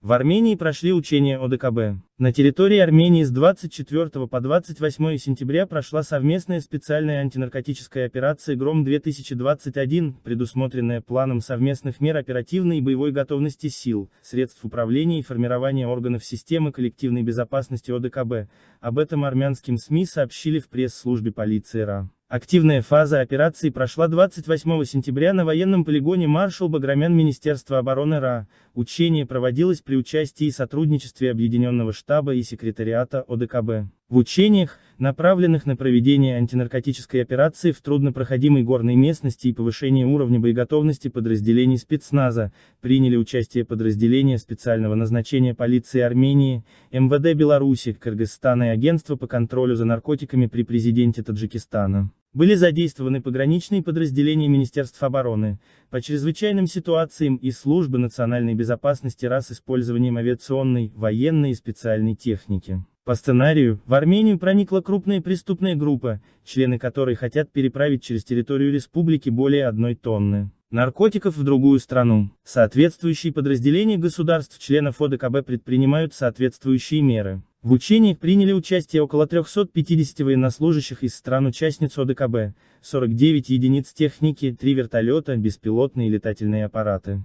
В Армении прошли учения ОДКБ. На территории Армении с 24 по 28 сентября прошла совместная специальная антинаркотическая операция «Гром-2021», предусмотренная планом совместных мер оперативной и боевой готовности сил, средств управления и формирования органов системы коллективной безопасности ОДКБ. Об этом армянским СМИ сообщили в пресс-службе полиции РА. Активная фаза операции прошла 28 сентября на военном полигоне маршал Баграмян Министерства обороны РА. Учение проводилось при участии и сотрудничестве Объединенного штаба и секретариата ОДКБ. В учениях, направленных на проведение антинаркотической операции в труднопроходимой горной местности и повышение уровня боеготовности подразделений спецназа, приняли участие подразделения специального назначения полиции Армении, МВД Беларуси, Кыргызстана и Агентства по контролю за наркотиками при президенте Таджикистана. Были задействованы пограничные подразделения министерств обороны, по чрезвычайным ситуациям и службы национальной безопасности раз использованием авиационной, военной и специальной техники. По сценарию, в Армению проникла крупная преступная группа, члены которой хотят переправить через территорию республики более одной тонны наркотиков в другую страну. Соответствующие подразделения государств-членов ОДКБ предпринимают соответствующие меры. В учениях приняли участие около 350 военнослужащих из стран-участниц ОДКБ, 49 единиц техники, 3 вертолета, беспилотные летательные аппараты.